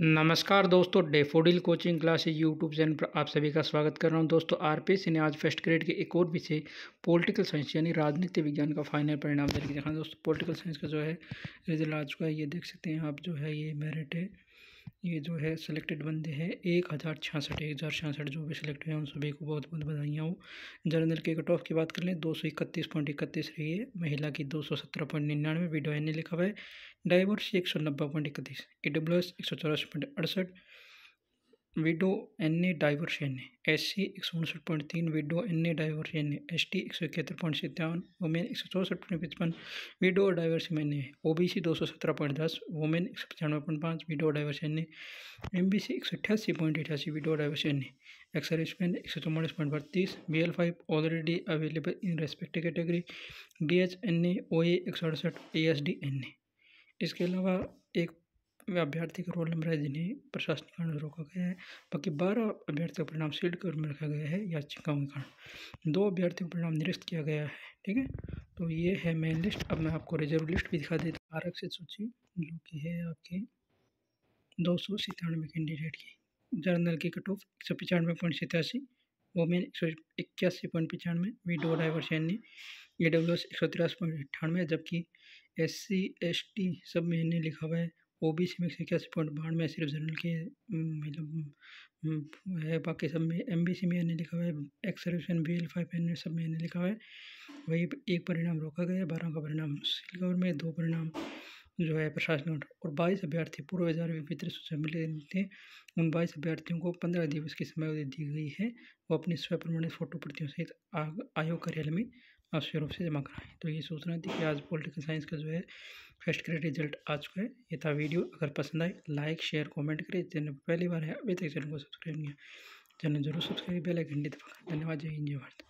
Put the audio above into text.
नमस्कार दोस्तों Daffodil coaching classes YouTube channel पर आप सभी का स्वागत कर रहा हूं दोस्तों आरपीएससी ने आज फर्स्ट ग्रेड के एक और विषय पॉलिटिकल साइंस यानी राजनीति विज्ञान का फाइनल परिणाम जारी किया दोस्तों पॉलिटिकल साइंस का जो है रिजल्ट आ चुका है ये देख सकते हैं आप जो है ये मेरिट है ये जो है सिलेक्टेड बंदे हैं एक हज़ार छियासठ एक हज़ार छियासठ जो भी सिलेक्ट हुए हैं उन सभी को बहुत बहुत बधाइयाँ हो जनरल के कट ऑफ की बात कर लें दो सौ इकतीस पॉइंट इकतीस रही है महिला की दो सौ सत्रह पॉइंट निन्यानवे वीडियो एन लिखा हुआ है डाइवर्स एक सौ नब्बे पॉइंट इकतीस ए डब्ल्यू एस एक सौ चौरासी पॉइंट अड़सठ widow N A divorce N S C एक सौ उनसठ पॉइंट तीन widow N A divorce N S T एक सौ इकहत्तर पॉइंट सत्तावन वोमेन एक सौ चौसठ पॉइंट पचपन widow divorce N A O B C दो सौ सत्रह पॉइंट दस वोमेन एक सौ पचानवे पॉइंट पाँच widow divorce N M B C एक सौ अठासी पॉइंट अठासी विडो डाइवर्स एन ए एक सौ चौवालीस पॉइंट बत्तीस B L five already available in respective category D H N A O A एक सौ अड़सठ A S D N A इसके अलावा एक में अभ्यर्थी का रोल नंबर है जिन्हें प्रशासनिक कारण रोका गया है बाकी बारह अभ्यर्थियों का परिणाम सील्ड कर में रखा गया है याचिकाओं के कारण दो अभ्यर्थियों का परिणाम निरस्त किया गया है ठीक है तो ये है मेन लिस्ट अब मैं आपको रिजर्व लिस्ट भी दिखा देता हूँ आरक्षित सूची जो कि है आपके दो सौ सितानवे कैंडिडेट की जर्नल की कट ऑफ एक सौ पचानवे पॉइंट सतासी वोमेन एक सौ इक्यासी पॉइंट पचानवे वी डो ड्राइवर सैनी ए डब्ल्यू एस एक सौ तिरासी पॉइंट अट्ठानवे जबकि एस सी एस टी सब मैंने ने लिखा हुआ है ओ बी सी में से इक्यासी पॉइंट बानवे में सिर्फ जनरल के मतलब है बाकी सब में एम बी सी में नहीं लिखा हुआ है X B L five N सब में नहीं लिखा हुआ है वही एक परिणाम रोका गया है बारह का परिणाम मुश्किल में दो परिणाम जो है प्रशासनिक और बाईस अभ्यर्थी पूर्व हजारवीं सूचना मिले थे उन बाईस अभ्यर्थियों को पंद्रह दिवस की समय दी गई है वो अपनी स्वयं प्रमाणित फोटो प्रतियों सहित आयोग कार्यालय में अवश्य रूप से जमा कराएं तो ये सूचना थी कि आज पॉलिटिकल साइंस का जो है फर्स्ट ग्रेड रिजल्ट आ चुका है ये था वीडियो अगर पसंद आए लाइक शेयर कॉमेंट करें चैनल पहली बार है अभी तक चैनल को सब्सक्राइब नहीं है चैनल जरूर सब्सक्राइब बेल आइकन दबाएं धन्यवाद जय हिंद जय भारत